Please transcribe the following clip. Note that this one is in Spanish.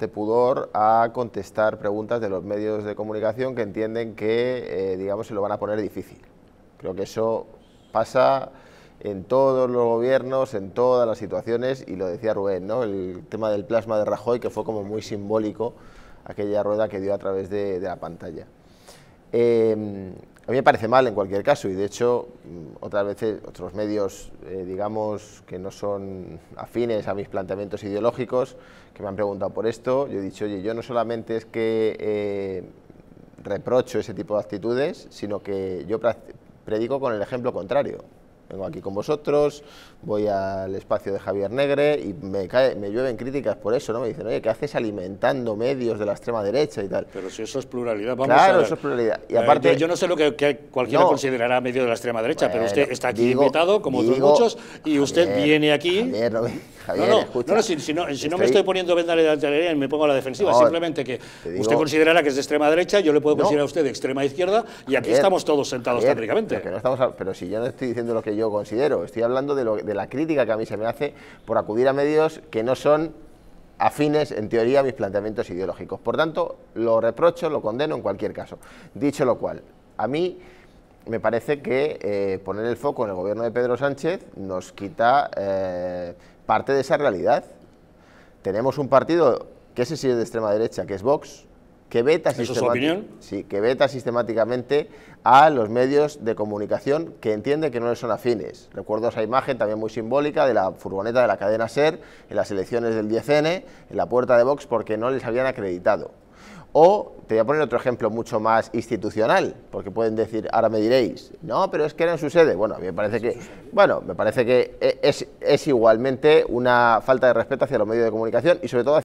de pudor a contestar preguntas de los medios de comunicación que entienden que, eh, digamos, se lo van a poner difícil. Creo que eso pasa en todos los gobiernos, en todas las situaciones, y lo decía Rubén, ¿no? el tema del plasma de Rajoy, que fue como muy simbólico aquella rueda que dio a través de, la pantalla. Em, a mí me parece mal en cualquier caso y de hecho mm, otras veces otros medios, eh, digamos, que no son afines a mis planteamientos ideológicos, que me han preguntado por esto, yo he dicho, oye, yo no solamente es que eh, reprocho ese tipo de actitudes, sino que yo predico con el ejemplo contrario vengo aquí con vosotros, voy al espacio de Javier Negre y me, cae, me llueven críticas por eso, ¿no? Me dicen, oye, ¿qué haces alimentando medios de la extrema derecha y tal? Pero si eso es pluralidad, vamos a ver. eso es pluralidad. Y eh, aparte... yo, no sé lo que, cualquiera considerará medio de la extrema derecha, pero usted está aquí invitado, como otros muchos, y usted viene aquí no, no, si, no, me estoy poniendo vendale de antelería y me pongo a la defensiva, simplemente que usted considerara que es de extrema derecha, yo le puedo considerar a usted de extrema izquierda y aquí estamos todos sentados técnicamente. pero si yo no estoy diciendo lo que yo considero, estoy hablando de, la crítica que a mí se me hace por acudir a medios que no son afines, en teoría, a mis planteamientos ideológicos. Por tanto, lo reprocho, lo condeno en cualquier caso. Dicho lo cual, a mí me parece que eh, poner el foco en el gobierno de Pedro Sánchez nos quita... Eh, parte de esa realidad. Tenemos un partido que ese sí es de extrema derecha, que es Vox, que veta, sistemáticamente a los medios de comunicación que entiende que no les son afines. Recuerdo esa imagen también muy simbólica de la furgoneta de la cadena SER en las elecciones del 10N, en la puerta de Vox, porque no les habían acreditado. O te voy a poner otro ejemplo mucho más institucional, porque pueden decir, ahora me diréis, no, pero es que era en su sede. Bueno, a me parece que, bueno, me parece que e-, es, igualmente una falta de respeto hacia los medios de comunicación y sobre todo